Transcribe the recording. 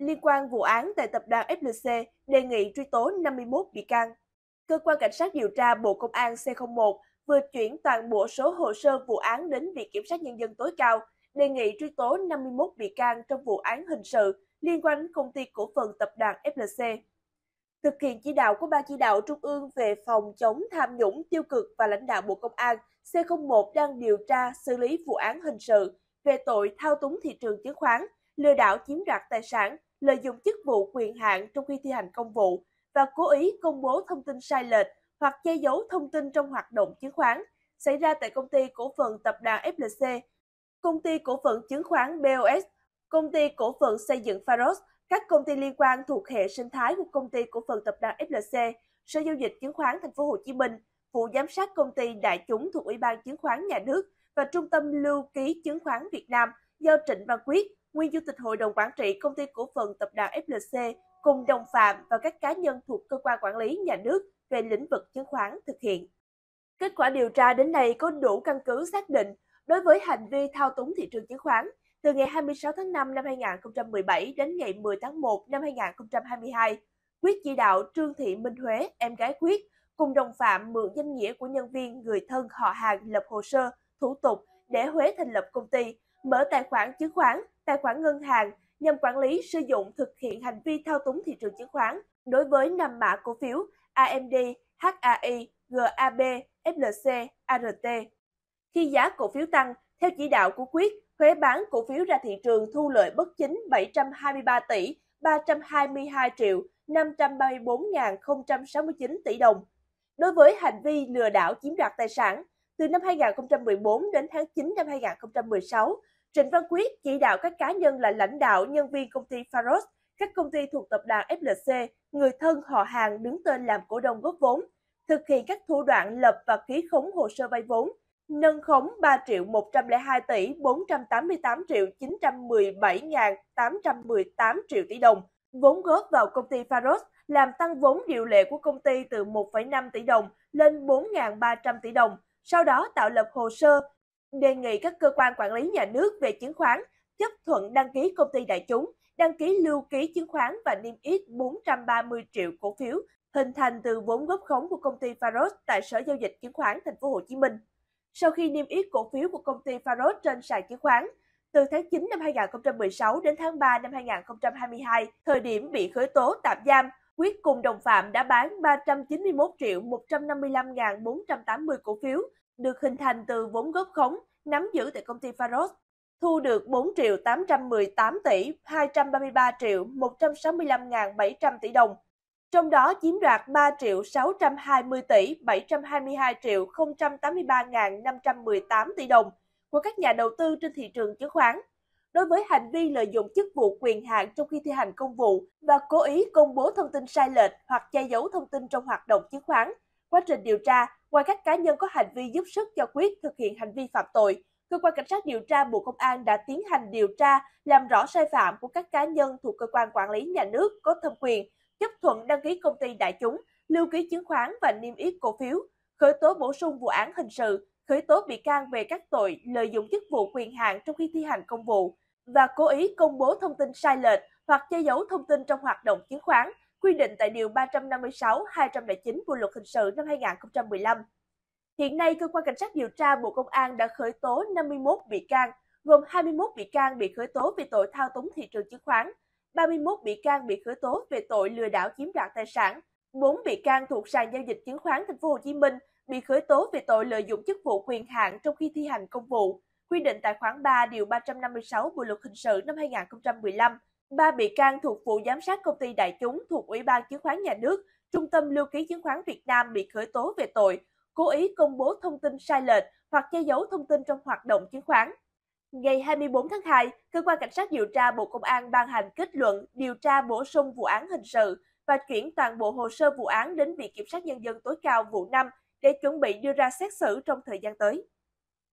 liên quan vụ án tại tập đoàn FLC đề nghị truy tố 51 bị can. Cơ quan Cảnh sát điều tra Bộ Công an C01 vừa chuyển toàn bộ số hồ sơ vụ án đến Viện Kiểm sát Nhân dân tối cao, đề nghị truy tố 51 bị can trong vụ án hình sự liên quan đến công ty cổ phần tập đoàn FLC. Thực hiện chỉ đạo của Ban chỉ đạo Trung ương về phòng chống tham nhũng tiêu cực và lãnh đạo Bộ Công an, C01 đang điều tra xử lý vụ án hình sự về tội thao túng thị trường chứng khoán, lừa đảo chiếm đoạt tài sản lợi dụng chức vụ quyền hạn trong khi thi hành công vụ và cố ý công bố thông tin sai lệch hoặc che giấu thông tin trong hoạt động chứng khoán xảy ra tại công ty cổ phần tập đoàn FLC, công ty cổ phần chứng khoán BOS, công ty cổ phần xây dựng Faros, các công ty liên quan thuộc hệ sinh thái của công ty cổ phần tập đoàn FLC, Sở giao dịch chứng khoán Thành phố Hồ Chí Minh, vụ giám sát công ty đại chúng thuộc Ủy ban chứng khoán nhà nước và Trung tâm lưu ký chứng khoán Việt Nam do Trịnh Văn Quyết, nguyên Chủ tịch Hội đồng Quản trị Công ty Cổ phần Tập đoàn FLC cùng đồng phạm và các cá nhân thuộc cơ quan quản lý nhà nước về lĩnh vực chứng khoán thực hiện. Kết quả điều tra đến nay có đủ căn cứ xác định đối với hành vi thao túng thị trường chứng khoán từ ngày 26 tháng 5 năm 2017 đến ngày 10 tháng 1 năm 2022, Quyết chỉ đạo Trương Thị Minh Huế, em gái Quyết, cùng đồng phạm mượn danh nghĩa của nhân viên người thân họ hàng lập hồ sơ, thủ tục để Huế thành lập công ty mở tài khoản chứng khoán, tài khoản ngân hàng nhằm quản lý, sử dụng, thực hiện hành vi thao túng thị trường chứng khoán đối với năm mã cổ phiếu AMD, HAI, GAB, FLC, ART. Khi giá cổ phiếu tăng, theo chỉ đạo của quyết, thuế bán cổ phiếu ra thị trường thu lợi bất chính 723 tỷ 322 triệu 534.069 tỷ đồng đối với hành vi lừa đảo chiếm đoạt tài sản từ năm 2014 đến tháng 9 năm 2016, Trịnh Văn Quyết chỉ đạo các cá nhân là lãnh đạo nhân viên công ty Faros, các công ty thuộc tập đoàn FLC, người thân họ hàng đứng tên làm cổ đông góp vốn, thực hiện các thủ đoạn lập và ký khống hồ sơ vay vốn, nâng khống 3 triệu 102 tỷ 488 triệu 917 ngàn 818 triệu tỷ đồng, vốn góp vào công ty Faros, làm tăng vốn điều lệ của công ty từ 1,5 tỷ đồng lên 4.300 tỷ đồng, sau đó tạo lập hồ sơ đề nghị các cơ quan quản lý nhà nước về chứng khoán chấp thuận đăng ký công ty đại chúng, đăng ký lưu ký chứng khoán và niêm yết 430 triệu cổ phiếu hình thành từ vốn góp khống của công ty Faros tại Sở giao dịch chứng khoán Thành phố Hồ Chí Minh. Sau khi niêm yết cổ phiếu của công ty Faros trên sàn chứng khoán, từ tháng 9 năm 2016 đến tháng 3 năm 2022, thời điểm bị khởi tố tạm giam, Quyết cùng đồng phạm đã bán 391 triệu 155.480 cổ phiếu được hình thành từ vốn góp khống nắm giữ tại công ty Faros, thu được 4 triệu 818 tỷ 233 triệu 165.700 tỷ đồng, trong đó chiếm đoạt 3 triệu 620 tỷ 722 triệu 083.518 tỷ đồng của các nhà đầu tư trên thị trường chứng khoán đối với hành vi lợi dụng chức vụ quyền hạn trong khi thi hành công vụ và cố ý công bố thông tin sai lệch hoặc che giấu thông tin trong hoạt động chứng khoán. Quá trình điều tra, ngoài các cá nhân có hành vi giúp sức cho quyết thực hiện hành vi phạm tội, cơ quan cảnh sát điều tra Bộ Công an đã tiến hành điều tra, làm rõ sai phạm của các cá nhân thuộc cơ quan quản lý nhà nước có thẩm quyền, chấp thuận đăng ký công ty đại chúng, lưu ký chứng khoán và niêm yết cổ phiếu, khởi tố bổ sung vụ án hình sự, khởi tố bị can về các tội lợi dụng chức vụ quyền hạn trong khi thi hành công vụ và cố ý công bố thông tin sai lệch hoặc che giấu thông tin trong hoạt động chứng khoán, quy định tại Điều 356, 209 Bộ Luật Hình sự năm 2015. Hiện nay, Cơ quan Cảnh sát điều tra Bộ Công an đã khởi tố 51 bị can, gồm 21 bị can bị khởi tố về tội thao túng thị trường chứng khoán, 31 bị can bị khởi tố về tội lừa đảo chiếm đoạt tài sản bốn bị can thuộc sàn giao dịch chứng khoán Thành phố Hồ Chí Minh bị khởi tố về tội lợi dụng chức vụ quyền hạn trong khi thi hành công vụ, quy định tại khoản 3 điều 356 Bộ luật hình sự năm 2015. Ba bị can thuộc vụ giám sát công ty đại chúng thuộc Ủy ban chứng khoán nhà nước, Trung tâm lưu ký chứng khoán Việt Nam bị khởi tố về tội cố ý công bố thông tin sai lệch hoặc che giấu thông tin trong hoạt động chứng khoán. Ngày 24 tháng 2, cơ quan cảnh sát điều tra Bộ Công an ban hành kết luận điều tra bổ sung vụ án hình sự và chuyển toàn bộ hồ sơ vụ án đến Viện Kiểm sát Nhân dân tối cao vụ 5 để chuẩn bị đưa ra xét xử trong thời gian tới.